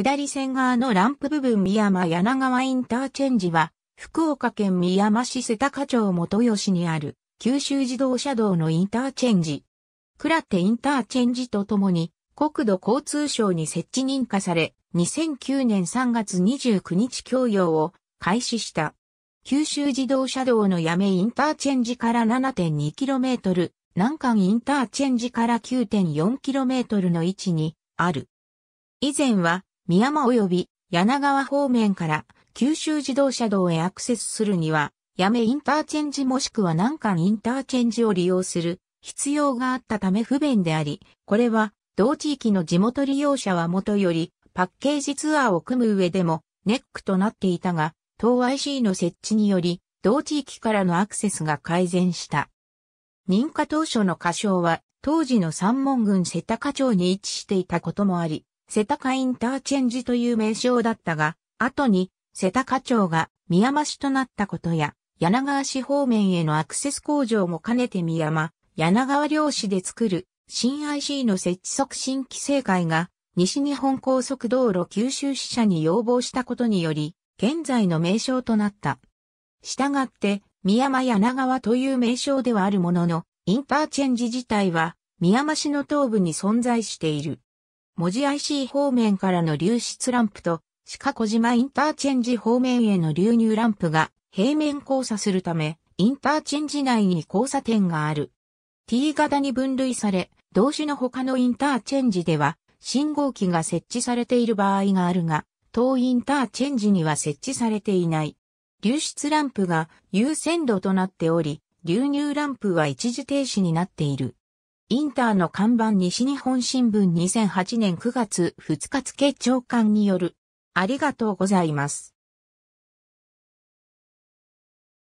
下り線側のランプ部分三山柳川インターチェンジは、福岡県三山市瀬高町元吉にある、九州自動車道のインターチェンジ。倉手インターチェンジとともに、国土交通省に設置認可され、2009年3月29日供用を開始した。九州自動車道の八女インターチェンジから 7.2km、南関インターチェンジから 9.4km の位置にある。以前は宮間及び柳川方面から九州自動車道へアクセスするには、やめインターチェンジもしくは南関インターチェンジを利用する必要があったため不便であり、これは同地域の地元利用者はもとよりパッケージツアーを組む上でもネックとなっていたが、東 IC の設置により、同地域からのアクセスが改善した。認可当初の過称は、当時の三門郡瀬高町に位置していたこともあり、瀬高インターチェンジという名称だったが、後に瀬高町が宮間市となったことや、柳川市方面へのアクセス工場も兼ねて宮山、柳川漁市で作る新 IC の設置促進規制会が西日本高速道路九州支社に要望したことにより、現在の名称となった。従って、宮山柳川という名称ではあるものの、インターチェンジ自体は、宮間市の東部に存在している。文字 IC 方面からの流出ランプと、鹿小島インターチェンジ方面への流入ランプが平面交差するため、インターチェンジ内に交差点がある。T 型に分類され、同種の他のインターチェンジでは、信号機が設置されている場合があるが、当インターチェンジには設置されていない。流出ランプが優先度となっており、流入ランプは一時停止になっている。インターの看板西日本新聞2008年9月2日付長官による。ありがとうございます。